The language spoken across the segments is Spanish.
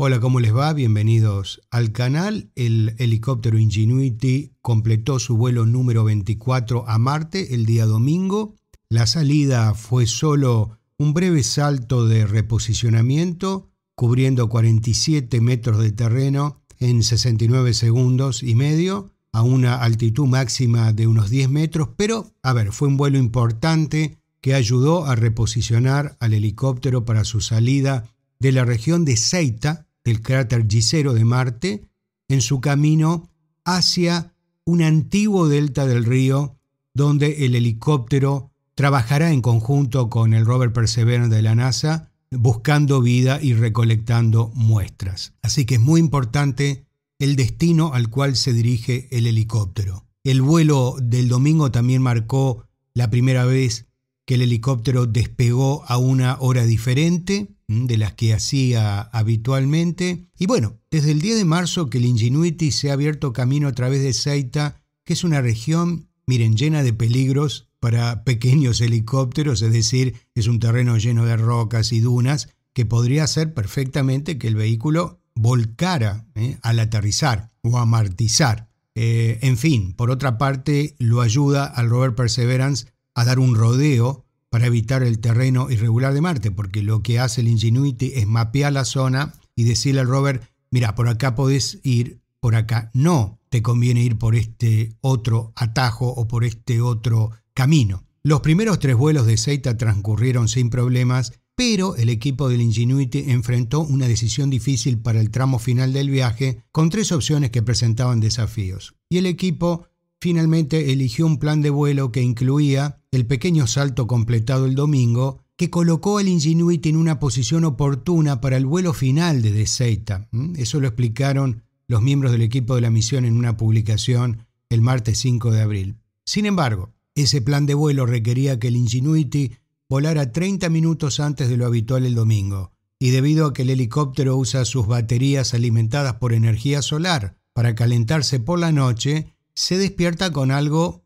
Hola, ¿cómo les va? Bienvenidos al canal. El helicóptero Ingenuity completó su vuelo número 24 a Marte el día domingo. La salida fue solo un breve salto de reposicionamiento, cubriendo 47 metros de terreno en 69 segundos y medio a una altitud máxima de unos 10 metros, pero a ver, fue un vuelo importante que ayudó a reposicionar al helicóptero para su salida de la región de Ceita el cráter Gisero de Marte en su camino hacia un antiguo delta del río donde el helicóptero trabajará en conjunto con el rover Perseverance de la NASA buscando vida y recolectando muestras. Así que es muy importante el destino al cual se dirige el helicóptero. El vuelo del domingo también marcó la primera vez que el helicóptero despegó a una hora diferente Mm, de las que hacía habitualmente. Y bueno, desde el 10 de marzo que el Ingenuity se ha abierto camino a través de Ceita, que es una región, miren, llena de peligros para pequeños helicópteros, es decir, es un terreno lleno de rocas y dunas, que podría ser perfectamente que el vehículo volcara eh, al aterrizar o amortizar. Eh, en fin, por otra parte, lo ayuda al rover Perseverance a dar un rodeo para evitar el terreno irregular de Marte, porque lo que hace el Ingenuity es mapear la zona y decirle al rover, mira, por acá podés ir, por acá no, te conviene ir por este otro atajo o por este otro camino. Los primeros tres vuelos de Zeta transcurrieron sin problemas, pero el equipo del Ingenuity enfrentó una decisión difícil para el tramo final del viaje, con tres opciones que presentaban desafíos. Y el equipo finalmente eligió un plan de vuelo que incluía el pequeño salto completado el domingo que colocó al Ingenuity en una posición oportuna para el vuelo final de Deceita, Eso lo explicaron los miembros del equipo de la misión en una publicación el martes 5 de abril. Sin embargo, ese plan de vuelo requería que el Ingenuity volara 30 minutos antes de lo habitual el domingo, y debido a que el helicóptero usa sus baterías alimentadas por energía solar para calentarse por la noche, se despierta con algo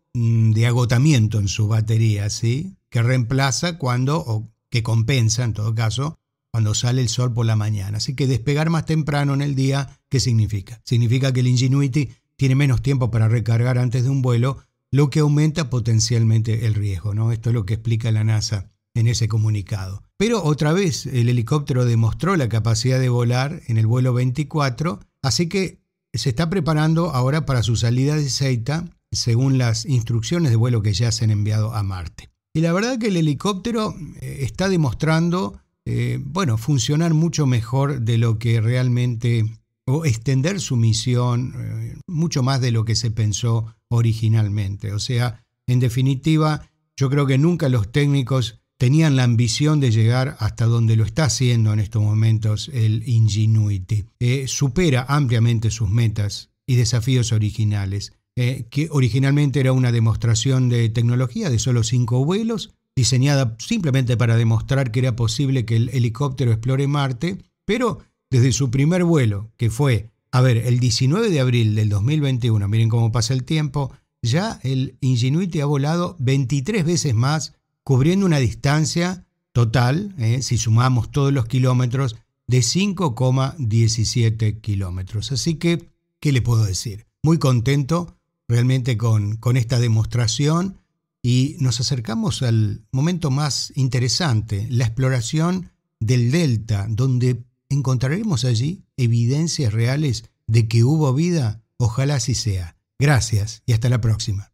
agotamiento en su batería, ¿sí? Que reemplaza cuando, o que compensa en todo caso, cuando sale el sol por la mañana. Así que despegar más temprano en el día, ¿qué significa? Significa que el Ingenuity tiene menos tiempo para recargar antes de un vuelo, lo que aumenta potencialmente el riesgo, ¿no? Esto es lo que explica la NASA en ese comunicado. Pero otra vez, el helicóptero demostró la capacidad de volar en el vuelo 24, así que se está preparando ahora para su salida de seita según las instrucciones de vuelo que ya se han enviado a Marte. Y la verdad que el helicóptero eh, está demostrando, eh, bueno, funcionar mucho mejor de lo que realmente, o extender su misión eh, mucho más de lo que se pensó originalmente. O sea, en definitiva, yo creo que nunca los técnicos tenían la ambición de llegar hasta donde lo está haciendo en estos momentos el Ingenuity. supera ampliamente sus metas y desafíos originales eh, que originalmente era una demostración de tecnología de solo cinco vuelos, diseñada simplemente para demostrar que era posible que el helicóptero explore Marte, pero desde su primer vuelo, que fue, a ver, el 19 de abril del 2021, miren cómo pasa el tiempo, ya el Ingenuity ha volado 23 veces más, cubriendo una distancia total, eh, si sumamos todos los kilómetros, de 5,17 kilómetros. Así que, ¿qué le puedo decir? Muy contento realmente con, con esta demostración y nos acercamos al momento más interesante, la exploración del delta, donde encontraremos allí evidencias reales de que hubo vida, ojalá así sea. Gracias y hasta la próxima.